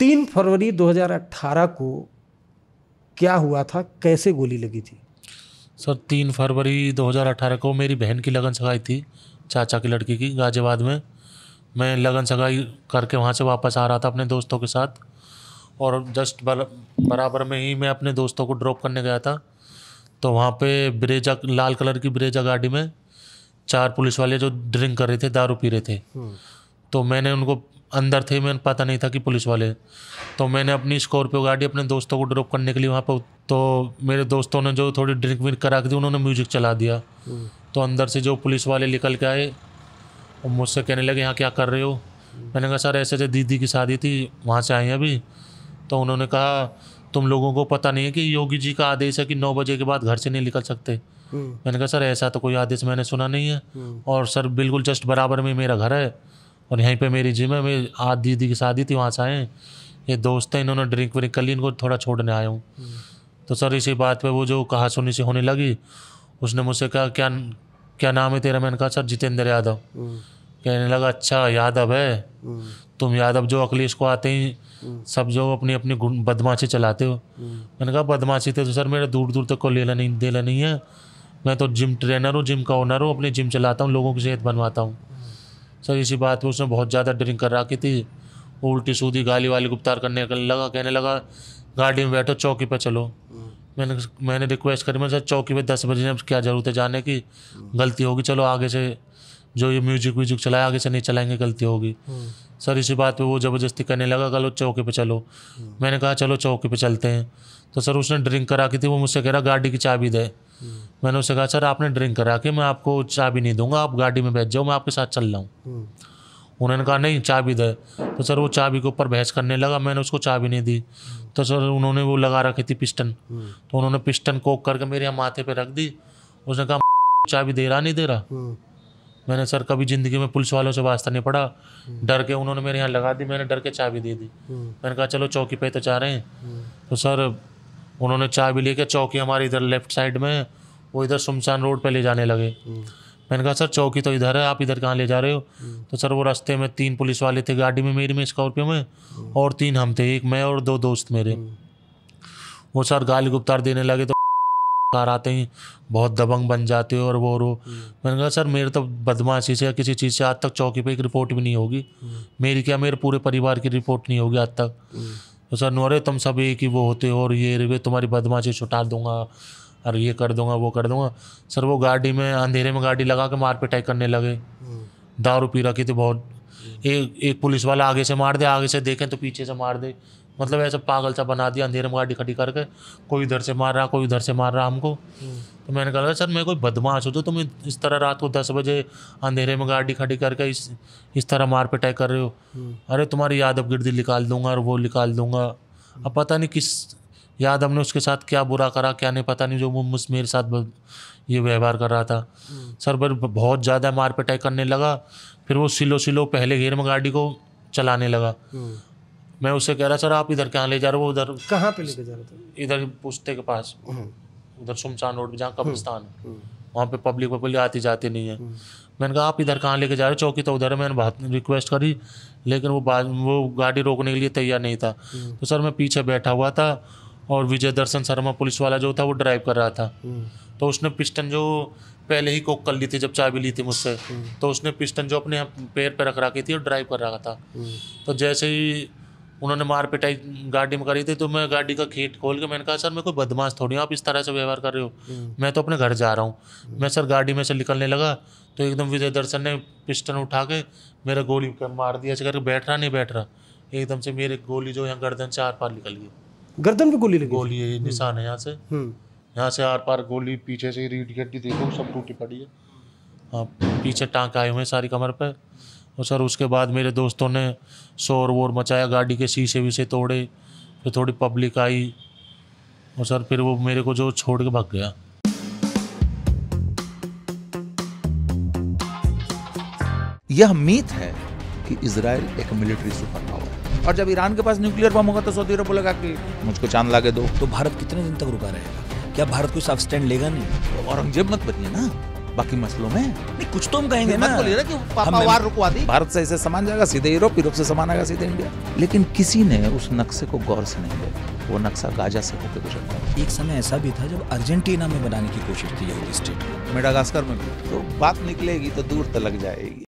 तीन फरवरी 2018 को क्या हुआ था कैसे गोली लगी थी सर तीन फरवरी 2018 को मेरी बहन की लगन सगाई थी चाचा की लड़की की गाजियाबाद में मैं लगन सगाई करके वहाँ से वापस आ रहा था अपने दोस्तों के साथ और जस्ट बर, बराबर में ही मैं अपने दोस्तों को ड्रॉप करने गया था तो वहाँ पे ब्रेजा लाल कलर की ब्रेजा गाड़ी में चार पुलिस वाले जो ड्रिंक कर रहे थे दारू पी रहे थे हम्म। तो मैंने उनको अंदर थे मैंने पता नहीं था कि पुलिस वाले तो मैंने अपनी स्कॉर्पियो गाड़ी अपने दोस्तों को ड्रॉप करने के लिए वहाँ पर तो मेरे दोस्तों ने जो थोड़ी ड्रिंक विंक करा दी उन्होंने म्यूजिक चला दिया हम्म। तो अंदर से जो पुलिस वाले निकल के आए और मुझसे कहने लगे यहाँ क्या कर रहे हो हम्म। मैंने कहा सर ऐसे ऐसे दीदी की शादी थी वहाँ से आए हैं अभी तो उन्होंने कहा तुम लोगों को पता नहीं है कि योगी जी का आदेश है कि नौ बजे के बाद घर से नहीं निकल सकते हम्म। मैंने कहा सर ऐसा तो कोई आदेश मैंने सुना नहीं है और सर बिल्कुल जस्ट बराबर में मेरा घर है और यहीं पे मेरी जिम है मेरी आज दीदी की शादी थी वहाँ से आए ये दोस्त हैं इन्होंने ड्रिंक व्रिंक कर ली इनको थोड़ा छोड़ने आया हूँ तो सर इसी बात पे वो जो कहा सुनी सी होने लगी उसने मुझसे कहा क्या क्या नाम है तेरा मैंने कहा सर जितेंद्र यादव कहने लगा अच्छा यादव है तुम यादव जो अखिलेश को आते ही सब जो अपनी अपनी बदमाशी चलाते हो मैंने कहा बदमाशी थे तो सर मेरा दूर दूर तक को लेना नहीं देना नहीं है मैं तो जिम ट्रेनर हूँ जिम का ओनर हूँ अपनी जिम चलाता हूँ लोगों की सेहत बनवाता हूँ सर इसी बात पे उसने बहुत ज़्यादा ड्रिंक कर रखी थी उल्टी सूदी गाली वाली गुप्तार करने लगा कहने लगा गाड़ी में बैठो चौकी पर चलो मैंने मैंने रिक्वेस्ट करी मैं सर चौकी पे दस बजे क्या ज़रूरत है जाने की गलती होगी चलो आगे से जो ये म्यूजिक व्यूजिक चलाया आगे से नहीं चलाएंगे गलती होगी सर इसी बात पे वो ज़बरदस्ती करने लगा कल चौकी पे चलो मैंने कहा चलो चौकी पे चलते हैं तो सर उसने ड्रिंक करा की थी वो मुझसे कह रहा गाड़ी की चाबी दे मैंने उसे कहा सर आपने ड्रिंक करा के मैं आपको चाबी नहीं दूंगा आप गाड़ी में बैठ जाओ मैं आपके साथ चल रहा हूँ हम्म। उन्होंने कहा नहीं चाबी दे तो सर वो चाबी के ऊपर बहस करने लगा मैंने उसको चाबी नहीं दी हम्म। तो सर उन्होंने वो लगा रखी थी पिस्टन हम्म। तो उन्होंने पिस्टन कोक करके मेरे यहाँ माथे पे रख दी उसने कहा चाबी दे रहा नहीं दे रहा मैंने सर कभी ज़िंदगी में पुलिस वालों से वास्ता नहीं पड़ा डर के उन्होंने मेरे यहाँ लगा दी मैंने डर के चाबी दे दी मैंने कहा चलो चौकी पे तो जा रहे हैं तो सर उन्होंने चाबी लेके चौकी हमारी इधर लेफ्ट साइड में वो इधर सुमसान रोड पे ले जाने लगे मैंने कहा सर चौकी तो इधर है आप इधर कहाँ ले जा रहे हो तो सर वो रास्ते में तीन पुलिस वाले थे गाड़ी में मेरी में स्कॉर्पियो में और तीन हम थे एक मैं और दो दोस्त मेरे वो सर गाली गुप्तार देने लगे तो कार आते ही बहुत दबंग बन जाते हो और वो रो मैंने कहा सर मेरे तो बदमाशी से या किसी चीज़ से आज तक चौकी पे एक रिपोर्ट भी नहीं होगी मेरी क्या मेरे पूरे परिवार की रिपोर्ट नहीं होगी आज तक तो सर नोरे तुम सब एक ही वो होते हो और ये रे तुम्हारी बदमाशी छुटा दूंगा अरे ये कर दूंगा वो कर दूंगा सर वो गाड़ी में अंधेरे में गाड़ी लगा के मार पिटाई करने लगे हम्म। दारू पी रखी थी बहुत हम्म। एक एक पुलिस वाला आगे से मार दे आगे से देखें तो पीछे से मार दे मतलब ऐसा पागल सा बना दिया अंधेरे में गाड़ी खड़ी करके कोई इधर से मार रहा कोई उधर से मार रहा हमको हम्म। तो मैंने कहा सर मैं कोई बदमाश हो तो तुम इस तरह रात को दस बजे अंधेरे में गाड़ी खड़ी करके इस इस तरह मार पिटाई कर रहे हो अरे तुम्हारी यादव गिरदी निकाल दूंगा और वो निकाल दूंगा अब पता नहीं किस याद हमने उसके साथ क्या बुरा करा क्या नहीं पता नहीं जो वो मुझ मेरे साथ ये व्यवहार कर रहा था हम्म। सर पर बहुत ज़्यादा मार पिटाई करने लगा फिर वो सिलो सिलो पहले घेर में गाड़ी को चलाने लगा हम्म। मैं उससे कह रहा सर आप इधर कहाँ ले जा रहे हो उधर कहाँ पे लेके जा रहे थे इधर पुश्ते के पास हम्म। उधर सुमसान रोड जहाँ कब्रिस्तान है वहाँ पे पब्लिक पब्लिक आती जाती नहीं है मैंने कहा आप इधर कहाँ लेके जा रहे हो चौकी तो उधर है मैंने बात रिक्वेस्ट करी लेकिन वो वो गाड़ी रोकने के लिए तैयार नहीं था तो सर मैं पीछे बैठा हुआ था और विजय दर्शन शर्मा पुलिस वाला जो था वो ड्राइव कर रहा था हम्म। तो उसने पिस्टन जो पहले ही कोक कर ली थी जब चाबी ली थी मुझसे हम्म। तो उसने पिस्टन जो अपने पैर पर रख रखी थी और ड्राइव कर रहा था हम्म। तो जैसे ही उन्होंने मार पिटाई गाड़ी में करी थी तो मैं गाड़ी का खेत खोल के मैंने कहा सर मैं कोई बदमाश थोड़ी आप इस तरह से व्यवहार कर रहे हो मैं तो अपने घर जा रहा हूँ मैं सर गाड़ी में से निकलने लगा तो एकदम विजय दर्शन ने पिस्टन उठा के मेरा गोली मार दिया ऐसे करके बैठ रहा नहीं बैठ रहा एकदम से मेरे गोली जो यहाँ गर्दन से आर पार निकल गई गर्दन पे गोली लगी गोली है निशान है यहाँ से हम्म। हम्म। यहाँ से आर पार गोली पीछे से रीढ़ गड्डी देखो सब टूटी पड़ी है हाँ पीछे टाँक आए हुए सारी कमर पे और सर उसके बाद मेरे दोस्तों ने शोर वोर मचाया गाड़ी के शीशे वीशे तोड़े फिर थोड़ी पब्लिक आई और सर फिर वो मेरे को जो छोड़ के भाग गया यह मीत है कि इसराइल एक मिलिट्री सुपर पावर है और जब ईरान के पास न्यूक्लियर बम होगा तो सऊदी अरब बोलेगा कि मुझको चांद ला दो तो भारत कितने दिन तक रुका रहेगा क्या भारत कोई साफ स्टैंड लेगा नहीं तो औरंगजेब मत बनिए ना बाकी मसलों में नहीं कुछ तो हम कहेंगे ना कि पापा वार रुकवा दी भारत से ऐसे समान जाएगा सीधे यूरोप यूरोप से समान आएगा सीधे इंडिया लेकिन किसी ने उस नक्शे को गौर से नहीं देखा वो नक्शा गाजा से होकर गुजरता एक समय ऐसा भी था जब अर्जेंटीना में बनाने की कोशिश की यहूदी स्टेट मेडागास्कर में भी तो बात निकलेगी तो दूर तक लग जाएगी